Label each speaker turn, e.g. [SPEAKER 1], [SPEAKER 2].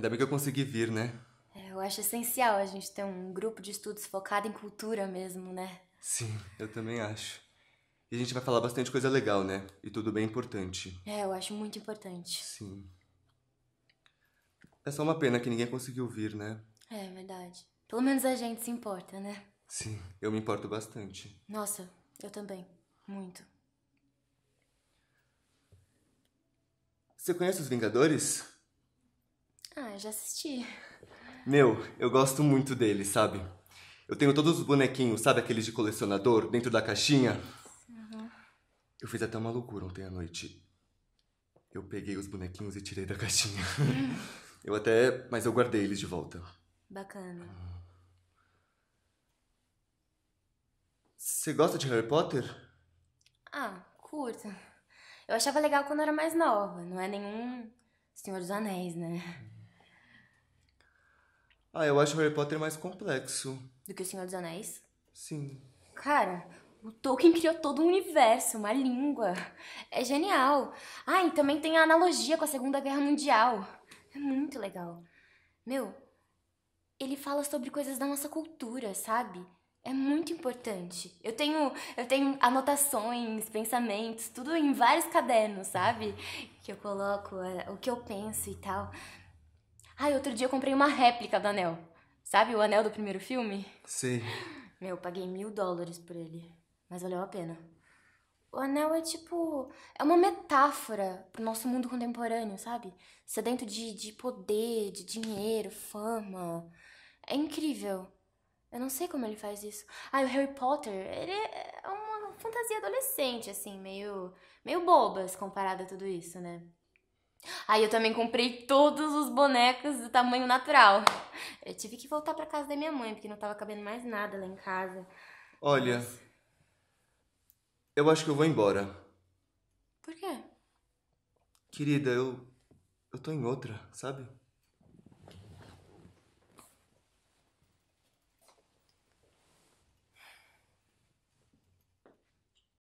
[SPEAKER 1] Ainda bem que eu consegui vir, né?
[SPEAKER 2] É, eu acho essencial a gente ter um grupo de estudos focado em cultura mesmo, né?
[SPEAKER 1] Sim, eu também acho. E a gente vai falar bastante coisa legal, né? E tudo bem importante.
[SPEAKER 2] É, eu acho muito importante.
[SPEAKER 1] Sim. É só uma pena que ninguém conseguiu vir, né?
[SPEAKER 2] É, é verdade. Pelo menos a gente se importa, né?
[SPEAKER 1] Sim, eu me importo bastante.
[SPEAKER 2] Nossa, eu também. Muito.
[SPEAKER 1] Você conhece os Vingadores?
[SPEAKER 2] Ah, já assisti.
[SPEAKER 1] Meu, eu gosto muito dele, sabe? Eu tenho todos os bonequinhos, sabe aqueles de colecionador, dentro da caixinha? Uhum. Eu fiz até uma loucura ontem à noite. Eu peguei os bonequinhos e tirei da caixinha. Uhum. eu até. Mas eu guardei eles de volta. Bacana. Você gosta de Harry Potter?
[SPEAKER 2] Ah, curto. Eu achava legal quando era mais nova. Não é nenhum Senhor dos Anéis, né?
[SPEAKER 1] Ah, eu acho Harry Potter mais complexo.
[SPEAKER 2] Do que O Senhor dos Anéis? Sim. Cara, o Tolkien criou todo um universo, uma língua. É genial. Ah, e também tem a analogia com a Segunda Guerra Mundial. É muito legal. Meu, ele fala sobre coisas da nossa cultura, sabe? É muito importante. Eu tenho, eu tenho anotações, pensamentos, tudo em vários cadernos, sabe? Que eu coloco é, o que eu penso e tal. Ai, outro dia eu comprei uma réplica do anel. Sabe o anel do primeiro filme? Sim. Meu, eu paguei mil dólares por ele. Mas valeu a pena. O anel é tipo. É uma metáfora pro nosso mundo contemporâneo, sabe? dentro de, de poder, de dinheiro, fama. É incrível. Eu não sei como ele faz isso. Ah, o Harry Potter, ele é uma fantasia adolescente, assim, meio. meio boba se comparado a tudo isso, né? Aí eu também comprei todos os bonecos do tamanho natural. Eu tive que voltar para casa da minha mãe, porque não tava cabendo mais nada lá em casa.
[SPEAKER 1] Olha, Mas... eu acho que eu vou embora. Por quê? Querida, eu eu tô em outra, sabe?